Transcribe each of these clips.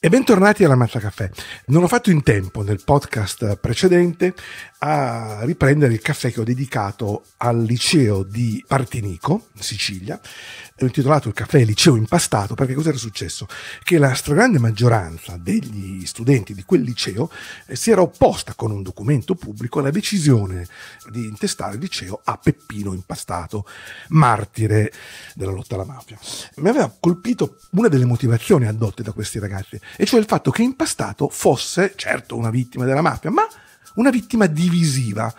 E bentornati alla Mazza Caffè. Non ho fatto in tempo nel podcast precedente a riprendere il caffè che ho dedicato al liceo di Partinico, in Sicilia. Ho intitolato il caffè Liceo Impastato perché cosa era successo? Che la stragrande maggioranza degli studenti di quel liceo eh, si era opposta con un documento pubblico alla decisione di intestare il liceo a Peppino Impastato, martire della lotta alla mafia. Mi aveva colpito una delle motivazioni adotte da questi ragazzi e cioè il fatto che Impastato fosse, certo, una vittima della mafia, ma una vittima divisiva,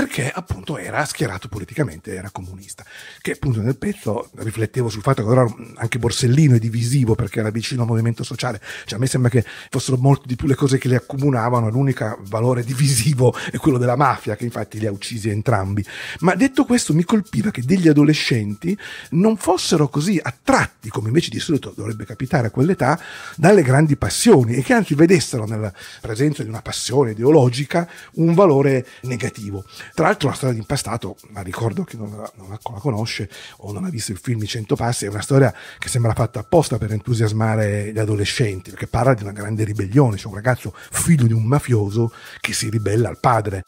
perché appunto era schierato politicamente, era comunista. Che appunto nel pezzo riflettevo sul fatto che allora anche Borsellino è divisivo perché era vicino al movimento sociale, cioè a me sembra che fossero molto di più le cose che li accomunavano, l'unico valore divisivo è quello della mafia che infatti li ha uccisi entrambi. Ma detto questo mi colpiva che degli adolescenti non fossero così attratti, come invece di solito dovrebbe capitare a quell'età, dalle grandi passioni e che anzi vedessero nella presenza di una passione ideologica un valore negativo. Tra l'altro la storia di impastato, ma ricordo che non la, non la conosce o non ha visto il film I 100 passi, è una storia che sembra fatta apposta per entusiasmare gli adolescenti, perché parla di una grande ribellione, c'è cioè un ragazzo figlio di un mafioso che si ribella al padre.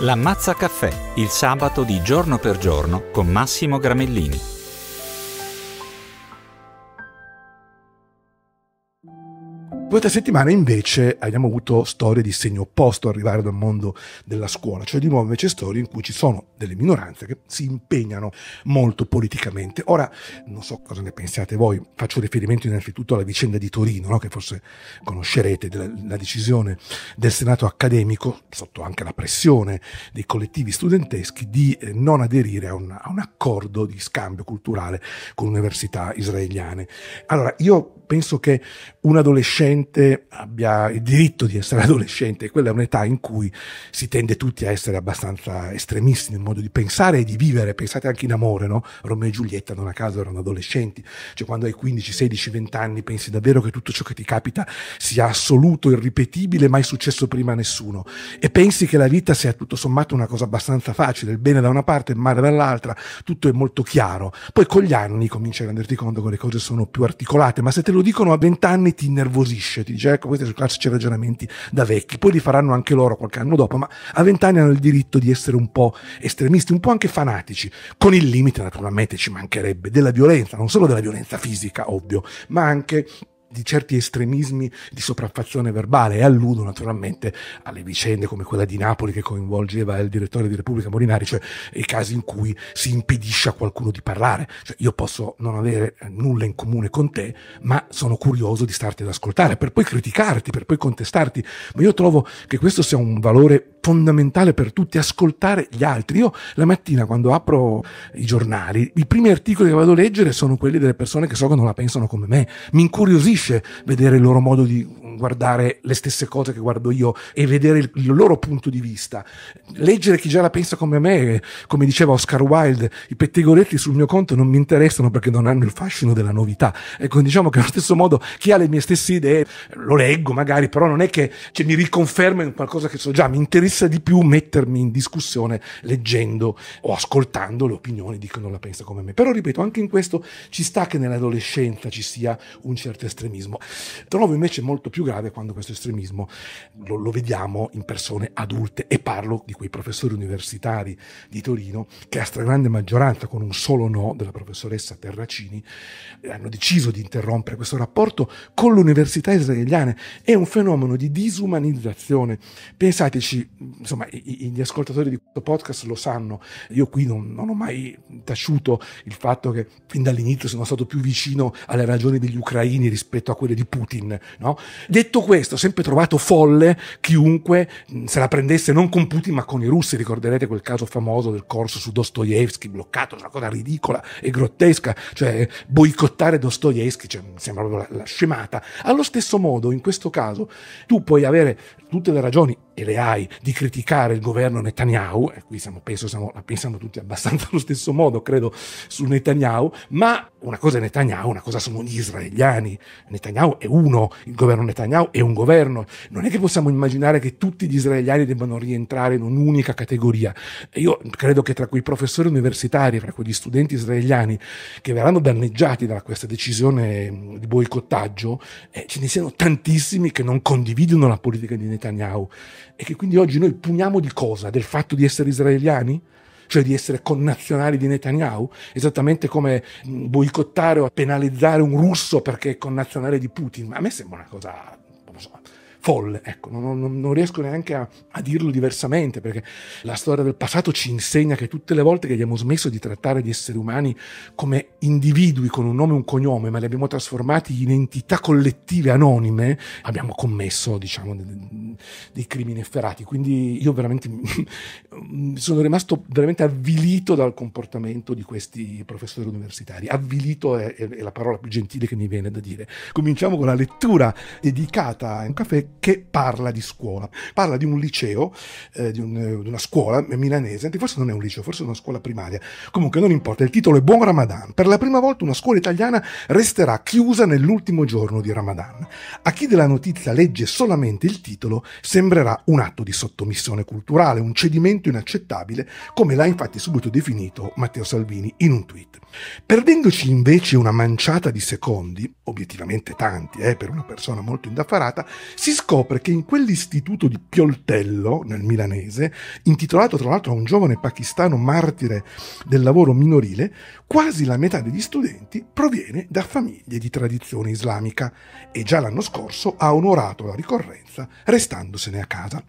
L'ammazza caffè, il sabato di giorno per giorno con Massimo Gramellini. Questa settimana invece abbiamo avuto storie di segno opposto arrivare dal mondo della scuola, cioè di nuovo invece storie in cui ci sono delle minoranze che si impegnano molto politicamente. Ora, non so cosa ne pensiate voi, faccio riferimento innanzitutto alla vicenda di Torino, no? che forse conoscerete, della, la decisione del Senato accademico, sotto anche la pressione dei collettivi studenteschi, di eh, non aderire a un, a un accordo di scambio culturale con università israeliane. Allora, io penso che un adolescente abbia il diritto di essere adolescente, quella è un'età in cui si tende tutti a essere abbastanza estremisti nel modo di pensare e di vivere, pensate anche in amore, no? Romeo e Giulietta non a caso erano adolescenti, cioè quando hai 15, 16, 20 anni pensi davvero che tutto ciò che ti capita sia assoluto, irripetibile, mai successo prima a nessuno e pensi che la vita sia tutto sommato una cosa abbastanza facile, il bene da una parte, il male dall'altra, tutto è molto chiaro, poi con gli anni cominci a renderti conto che le cose sono più articolate, ma se te lo lo dicono a vent'anni ti innervosisce, ti dice ecco questi sono classici ragionamenti da vecchi, poi li faranno anche loro qualche anno dopo, ma a vent'anni hanno il diritto di essere un po' estremisti, un po' anche fanatici, con il limite naturalmente ci mancherebbe della violenza, non solo della violenza fisica, ovvio, ma anche di certi estremismi di sopraffazione verbale e alludo naturalmente alle vicende come quella di Napoli che coinvolgeva il direttore di Repubblica Morinari, cioè i casi in cui si impedisce a qualcuno di parlare. Cioè, io posso non avere nulla in comune con te, ma sono curioso di starti ad ascoltare, per poi criticarti, per poi contestarti. Ma io trovo che questo sia un valore fondamentale per tutti, ascoltare gli altri. Io la mattina quando apro i giornali, i primi articoli che vado a leggere sono quelli delle persone che so che non la pensano come me. Mi incuriosisce vedere il loro modo di guardare le stesse cose che guardo io e vedere il, loro punto di vista. Leggere chi già la pensa come me, come diceva Oscar Wilde, i pettegoletti sul mio conto non mi interessano perché non hanno il fascino della novità. Ecco, diciamo che allo stesso modo chi ha le mie stesse idee lo leggo magari, però non è che cioè, mi riconferma in qualcosa che so già, mi interessa di più mettermi in discussione leggendo o ascoltando le opinioni di chi non la pensa come me. Però ripeto, anche in questo ci sta che nell'adolescenza ci sia un certo estremismo. Trovo invece molto più grave quando questo estremismo lo, lo vediamo in persone adulte e parlo di quei professori universitari di Torino che a stragrande maggioranza con un solo no della professoressa Terracini eh, hanno deciso di interrompere questo rapporto con l'università israeliana È un fenomeno di disumanizzazione. Pensateci, insomma, gli ascoltatori di questo podcast lo sanno, io qui non, non ho mai taciuto il fatto che fin dall'inizio sono stato più vicino alle ragioni degli ucraini rispetto a quelle di Putin. No? Detto questo, ho sempre trovato folle chiunque mm, se la prendesse non con Putin ma con i russi. Ricorderete quel caso famoso del corso su Dostoevsky bloccato, una cosa ridicola e grottesca, cioè boicottare Dostoevsky, cioè, mi sembra proprio la, la scemata. Allo stesso modo, in questo caso, tu puoi avere tutte le ragioni e le hai di criticare il governo Netanyahu, e qui siamo, penso siamo, la pensiamo tutti abbastanza allo stesso modo, credo, su Netanyahu, ma una cosa è Netanyahu, una cosa sono gli israeliani. Netanyahu è uno, il governo Netanyahu Netanyahu e un governo. Non è che possiamo immaginare che tutti gli israeliani debbano rientrare in un'unica categoria. Io credo che tra quei professori universitari, fra quegli studenti israeliani che verranno danneggiati da questa decisione di boicottaggio, eh, ce ne siano tantissimi che non condividono la politica di Netanyahu e che quindi oggi noi puniamo di cosa? Del fatto di essere israeliani? cioè di essere connazionali di Netanyahu, esattamente come boicottare o penalizzare un russo perché è connazionale di Putin. A me sembra una cosa folle, ecco, non, non, non riesco neanche a, a, dirlo diversamente, perché la storia del passato ci insegna che tutte le volte che abbiamo smesso di trattare gli esseri umani come individui con un nome e un cognome, ma li abbiamo trasformati in entità collettive anonime, abbiamo commesso, diciamo, dei, dei crimini efferati. Quindi io veramente sono rimasto veramente avvilito dal comportamento di questi professori universitari. Avvilito è, è la parola più gentile che mi viene da dire. Cominciamo con la lettura dedicata a un caffè che parla di scuola, parla di un liceo, eh, di, un, eh, di, una scuola milanese, forse non è un liceo, forse è una scuola primaria, comunque non importa, il titolo è Buon Ramadan, per la prima volta una scuola italiana resterà chiusa nell'ultimo giorno di Ramadan. A chi della notizia legge solamente il titolo sembrerà un atto di sottomissione culturale, un cedimento inaccettabile, come l'ha infatti subito definito Matteo Salvini in un tweet. Perdendoci invece una manciata di secondi, obiettivamente tanti eh, per una persona molto indaffarata, si scopre scopre che in quell'istituto di Pioltello, nel milanese, intitolato tra l'altro a un giovane pakistano martire del lavoro minorile, quasi la metà degli studenti proviene da famiglie di tradizione islamica e già l'anno scorso ha onorato la ricorrenza restandosene a casa.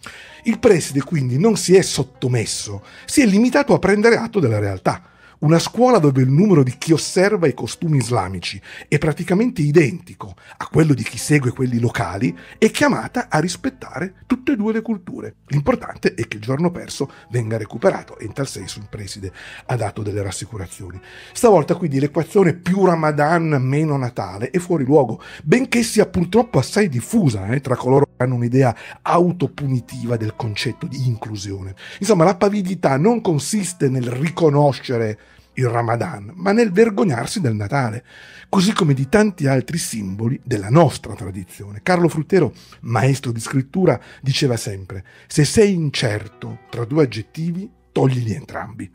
Il preside quindi non si è sottomesso, si è limitato a prendere atto della realtà una scuola dove il numero di chi osserva i costumi islamici è praticamente identico a quello di chi segue quelli locali è chiamata a rispettare tutte e due le culture. L'importante è che il giorno perso venga recuperato e in tal senso il preside ha dato delle rassicurazioni. Stavolta quindi l'equazione più Ramadan meno Natale è fuori luogo, benché sia purtroppo assai diffusa eh, tra coloro che hanno un'idea autopunitiva del concetto di inclusione. Insomma, la pavidità non consiste nel riconoscere il Ramadan, ma nel vergognarsi del Natale, così come di tanti altri simboli della nostra tradizione. Carlo Fruttero, maestro di scrittura, diceva sempre, se sei incerto tra due aggettivi, toglili entrambi.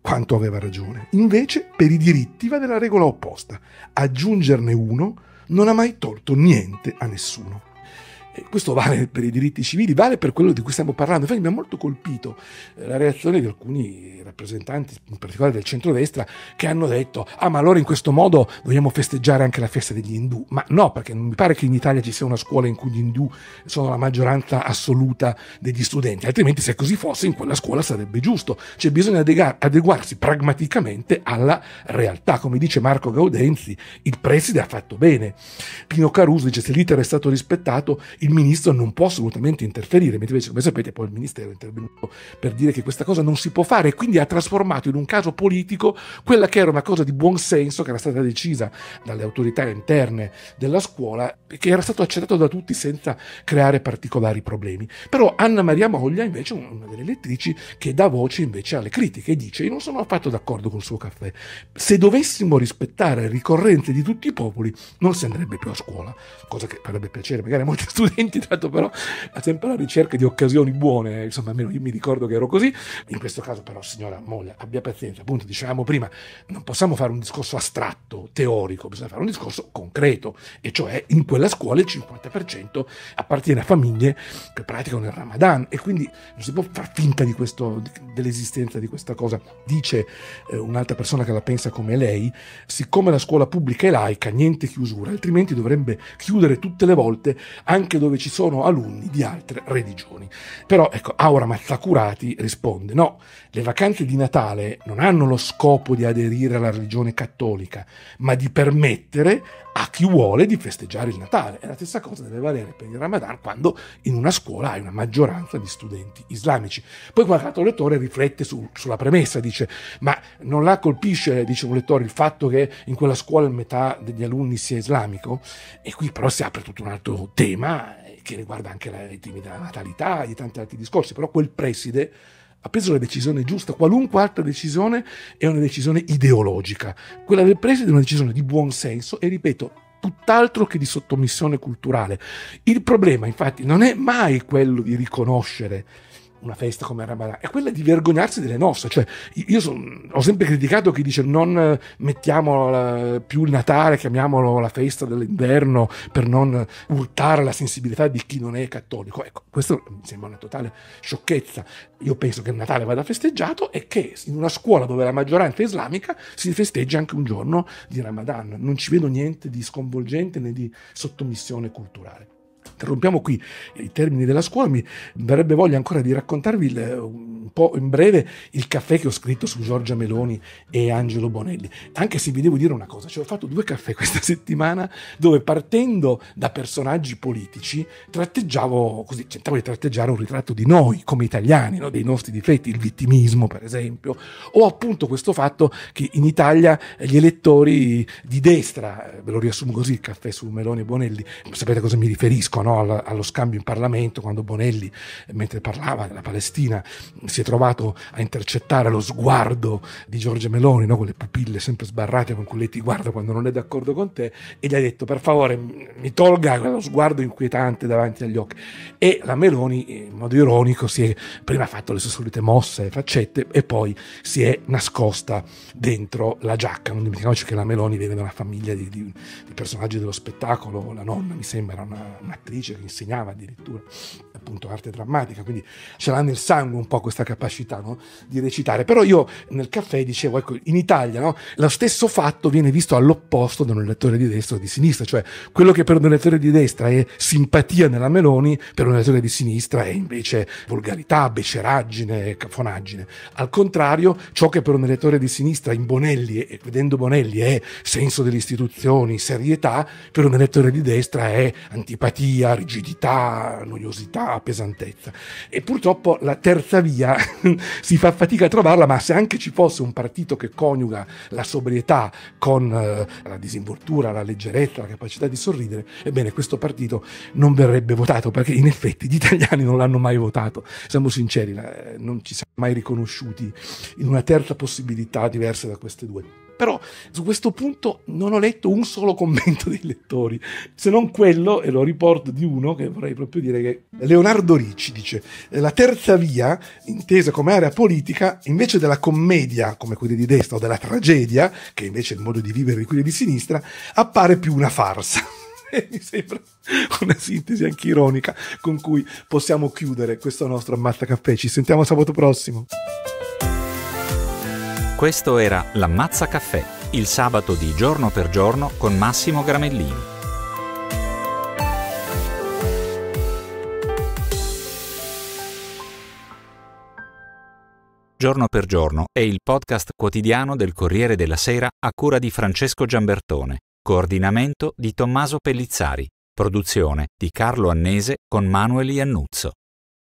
Quanto aveva ragione. Invece, per i diritti va della regola opposta. Aggiungerne uno non ha mai tolto niente a nessuno. Eh, questo vale per i diritti civili, vale per quello di cui stiamo parlando. Infatti mi ha molto colpito eh, la reazione di alcuni rappresentanti, in particolare del centrodestra, che hanno detto, ah ma allora in questo modo vogliamo festeggiare anche la festa degli indù. Ma no, perché non mi pare che in Italia ci sia una scuola in cui gli indù sono la maggioranza assoluta degli studenti, altrimenti se così fosse in quella scuola sarebbe giusto. C'è Cioè bisogna adeguarsi pragmaticamente alla realtà. Come dice Marco Gaudenzi, il preside ha fatto bene. Pino Caruso dice, se l'iter è stato rispettato, il il ministro non può assolutamente interferire, mentre invece, come sapete, poi il ministero è intervenuto per dire che questa cosa non si può fare e quindi ha trasformato in un caso politico quella che era una cosa di buon senso che era stata decisa dalle autorità interne della scuola e che era stato accettato da tutti senza creare particolari problemi. Però Anna Maria Moglia invece una delle lettrici che dà voce invece alle critiche e dice io non sono affatto d'accordo col suo caffè. Se dovessimo rispettare il ricorrente di tutti i popoli non si andrebbe più a scuola, cosa che farebbe piacere magari a molti studenti dimenticato però la sempre la ricerca di occasioni buone, insomma almeno io mi ricordo che ero così, in questo caso però signora moglie abbia pazienza, appunto dicevamo prima, non possiamo fare un discorso astratto, teorico, bisogna fare un discorso concreto, e cioè in quella scuola il 50% appartiene a famiglie che praticano il Ramadan e quindi non si può far finta di questo, dell'esistenza di questa cosa. Dice eh, un'altra persona che la pensa come lei, siccome la scuola pubblica è laica, niente chiusura, altrimenti dovrebbe chiudere tutte le volte anche dove dove ci sono alunni di altre religioni. Però ecco, Aura Mazzacurati risponde: no, le vacanze di Natale non hanno lo scopo di aderire alla religione cattolica, ma di permettere a chi vuole di festeggiare il Natale. E la stessa cosa deve valere per il Ramadan quando in una scuola hai una maggioranza di studenti islamici. Poi qualche altro lettore riflette su, sulla premessa, dice ma non la colpisce, dice un lettore, il fatto che in quella scuola metà degli alunni sia islamico? E qui però si apre tutto un altro tema che riguarda anche la temi della natalità e tanti altri discorsi, però quel preside ha preso la decisione giusta, qualunque altra decisione è una decisione ideologica, quella del preside è una decisione di buon senso e ripeto, tutt'altro che di sottomissione culturale. Il problema infatti non è mai quello di riconoscere una festa come Ramadan, è quella di vergognarsi delle nostre. Cioè, io son, ho sempre criticato chi dice non eh, mettiamo la, più il Natale, chiamiamolo la festa dell'inverno per non urtare la sensibilità di chi non è cattolico. Ecco, questo mi sembra una totale sciocchezza. Io penso che il Natale vada festeggiato e che in una scuola dove la maggioranza è islamica si festeggia anche un giorno di Ramadan. Non ci vedo niente di sconvolgente né di sottomissione culturale interrompiamo qui i termini della scuola, mi darebbe voglia ancora di raccontarvi il, eh, un po' in breve il caffè che ho scritto su Giorgia Meloni e Angelo Bonelli, anche se vi devo dire una cosa, cioè ho fatto due caffè questa settimana dove partendo da personaggi politici tratteggiavo, così, tentavo di tratteggiare un ritratto di noi come italiani, no? dei nostri difetti, il vittimismo per esempio, o appunto questo fatto che in Italia gli elettori di destra, eh, ve lo riassumo così, il caffè su Meloni e Bonelli, sapete a cosa mi riferisco, no, allo scambio in Parlamento quando Bonelli, mentre parlava della Palestina, si è trovato a intercettare lo sguardo di Giorgia Meloni, no, le pupille sempre sbarrate con cui lei ti guarda quando non è d'accordo con te, e gli ha detto per favore mi tolga quello sguardo inquietante davanti agli occhi. E la Meloni, in modo ironico, si è prima fatto le sue solite mosse e faccette e poi si è nascosta dentro la giacca. Non dimentichiamoci che la Meloni viene da una famiglia di, di, di personaggi dello spettacolo, la nonna mi sembra un'attrice un'autrice che insegnava addirittura appunto arte drammatica, quindi ce l'ha nel sangue un po' questa capacità no? di recitare. Però io nel caffè dicevo, ecco, in Italia no? lo stesso fatto viene visto all'opposto da un elettore di destra o di sinistra, cioè quello che per un elettore di destra è simpatia nella Meloni, per un elettore di sinistra è invece volgarità, beceraggine, cafonaggine. Al contrario, ciò che per un elettore di sinistra in Bonelli, e vedendo Bonelli, è senso delle istituzioni, serietà, per un elettore di destra è antipatia, via rigidità, noiosità, pesantezza. E purtroppo la terza via si fa fatica a trovarla, ma se anche ci fosse un partito che coniuga la sobrietà con eh, la disinvoltura, la leggerezza, la capacità di sorridere, ebbene questo partito non verrebbe votato perché in effetti gli italiani non l'hanno mai votato. Siamo sinceri, eh, non ci siamo mai riconosciuti in una terza possibilità diversa da queste due. Però su questo punto non ho letto un solo commento dei lettori, se non quello, e lo riporto di uno che vorrei proprio dire che Leonardo Ricci dice eh, la terza via, intesa come area politica, invece della commedia come quelle di destra o della tragedia, che invece è il modo di vivere di quelle di sinistra, appare più una farsa mi sembra una sintesi anche ironica con cui possiamo chiudere questo nostro ammazzacaffè. Ci sentiamo sabato prossimo. Questo era L'Ammazza Caffè, il sabato di giorno per giorno con Massimo Gramellini. Giorno per giorno è il podcast quotidiano del Corriere della Sera a cura di Francesco Giambertone, coordinamento di Tommaso Pellizzari, produzione di Carlo Annese con Manuel Iannuzzo.